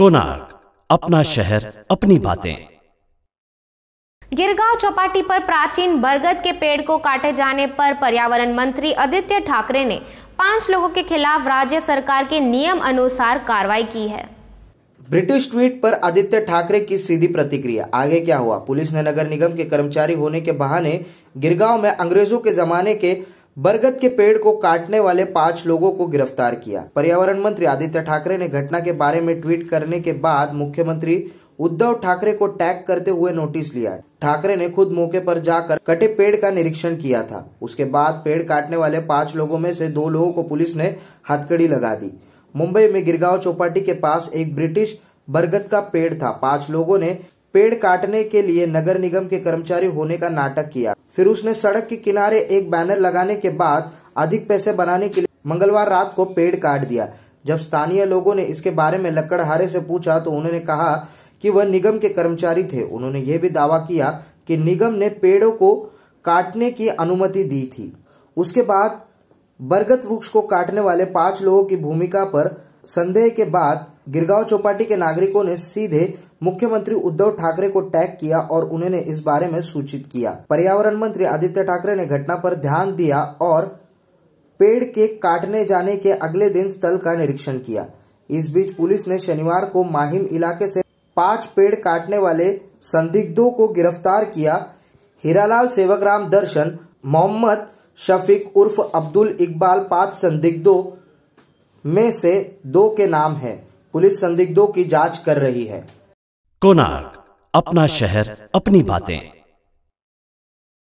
कोनार्क अपना शहर अपनी बातें गिरगांव चौपाटी पर प्राचीन बरगद के पेड़ को काटे जाने पर पर्यावरण मंत्री आदित्य ठाकरे ने पांच लोगों के खिलाफ राज्य सरकार के नियम अनुसार कार्रवाई की है ब्रिटिश ट्वीट पर आदित्य ठाकरे की सीधी प्रतिक्रिया आगे क्या हुआ पुलिस ने नगर निगम के कर्मचारी होने के बहाने गिरगांव में अंग्रेजों के जमाने के बरगद के पेड़ को काटने वाले पांच लोगों को गिरफ्तार किया पर्यावरण मंत्री आदित्य ठाकरे ने घटना के बारे में ट्वीट करने के बाद मुख्यमंत्री उद्धव ठाकरे को टैग करते हुए नोटिस लिया ठाकरे ने खुद मौके पर जाकर कटे पेड़ का निरीक्षण किया था उसके बाद पेड़ काटने वाले पांच लोगों में से दो लोगों को पुलिस ने हथकड़ी लगा दी मुंबई में गिरगांव चौपाटी के पास एक ब्रिटिश बरगद का पेड़ था पांच लोगों ने पेड़ काटने के लिए नगर निगम के कर्मचारी होने का नाटक किया फिर उसने सड़क के किनारे एक बैनर लगाने के बाद अधिक पैसे बनाने के लिए मंगलवार रात को पेड़ काट दिया जब स्थानीय लोगों ने इसके बारे में लकड़हारे से पूछा तो उन्होंने कहा कि वह निगम के कर्मचारी थे उन्होंने यह भी दावा किया कि निगम ने पेड़ों को काटने की अनुमति दी थी उसके बाद बरगद वृक्ष को काटने वाले पांच लोगों की भूमिका पर संदेह के बाद गिरगांव चौपाटी के नागरिकों ने सीधे मुख्यमंत्री उद्धव ठाकरे को टैग किया और उन्होंने इस बारे में सूचित किया पर्यावरण मंत्री आदित्य ठाकरे ने घटना पर ध्यान दिया और पेड़ के काटने जाने के अगले दिन स्थल का निरीक्षण किया इस बीच पुलिस ने शनिवार को माहिम इलाके से पांच पेड़ काटने वाले संदिग्धों को गिरफ्तार किया हीरालाल सेवकराम दर्शन मोहम्मद शफीक उर्फ अब्दुल इकबाल पांच संदिग्धों में से दो के नाम हैं पुलिस संदिग्धों की जांच कर रही है कोनार्क अपना शहर अपनी बातें